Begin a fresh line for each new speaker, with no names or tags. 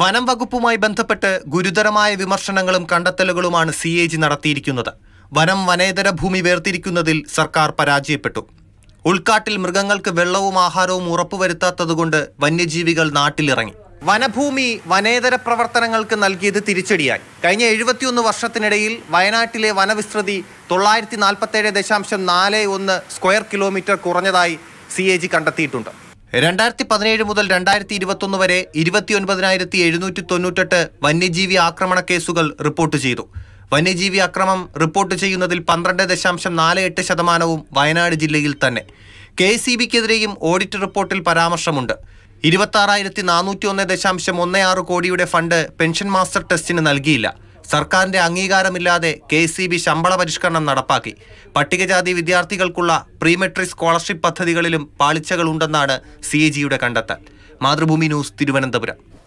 വനം വകുപ്പുമായി ബന്ധപ്പെട്ട് ഗുരുതരമായ വിമർശനങ്ങളും കണ്ടെത്തലുകളുമാണ് സി എ ജി നടത്തിയിരിക്കുന്നത് വനം വനേതര ഭൂമി വേർതിരിക്കുന്നതിൽ സർക്കാർ പരാജയപ്പെട്ടു ഉൾക്കാട്ടിൽ മൃഗങ്ങൾക്ക് വെള്ളവും ആഹാരവും ഉറപ്പുവരുത്താത്തതുകൊണ്ട് വന്യജീവികൾ നാട്ടിലിറങ്ങി വനഭൂമി വനേതര പ്രവർത്തനങ്ങൾക്ക് നൽകിയത് തിരിച്ചടിയായി കഴിഞ്ഞ എഴുപത്തിയൊന്ന് വർഷത്തിനിടയിൽ വയനാട്ടിലെ വനവിസ്തൃതി തൊള്ളായിരത്തി നാൽപ്പത്തേഴ് ദശാംശം നാല് ഒന്ന് സ്ക്വയർ കിലോമീറ്റർ കുറഞ്ഞതായി സി എ ജി കണ്ടെത്തിയിട്ടുണ്ട് രണ്ടായിരത്തി പതിനേഴ് മുതൽ രണ്ടായിരത്തി ഇരുപത്തൊന്ന് വരെ ഇരുപത്തി ഒൻപതിനായിരത്തി എഴുന്നൂറ്റി തൊണ്ണൂറ്റെട്ട് വന്യജീവി ആക്രമണ കേസുകൾ റിപ്പോർട്ട് ചെയ്തു വന്യജീവി അക്രമം റിപ്പോർട്ട് ചെയ്യുന്നതിൽ പന്ത്രണ്ട് ദശാംശം നാല് എട്ട് ശതമാനവും വയനാട് ജില്ലയിൽ തന്നെ കെ സി ബിക്കെതിരെയും ഓഡിറ്റ് റിപ്പോർട്ടിൽ പരാമർശമുണ്ട് ഇരുപത്താറായിരത്തി നാനൂറ്റി ഒന്ന് ദശാംശം ഒന്ന് ആറ് കോടിയുടെ ഫണ്ട് പെൻഷൻ മാസ്റ്റർ ടെസ്റ്റിന് നൽകിയില്ല സർക്കാരിന്റെ അംഗീകാരമില്ലാതെ കെ സി ബി ശമ്പള പരിഷ്കരണം നടപ്പാക്കി പട്ടികജാതി വിദ്യാർത്ഥികൾക്കുള്ള പ്രീമെട്രിക് സ്കോളർഷിപ്പ് പദ്ധതികളിലും പാളിച്ചകളുണ്ടെന്നാണ് സി എ ജിയുടെ കണ്ടെത്തൽ മാതൃഭൂമി ന്യൂസ് തിരുവനന്തപുരം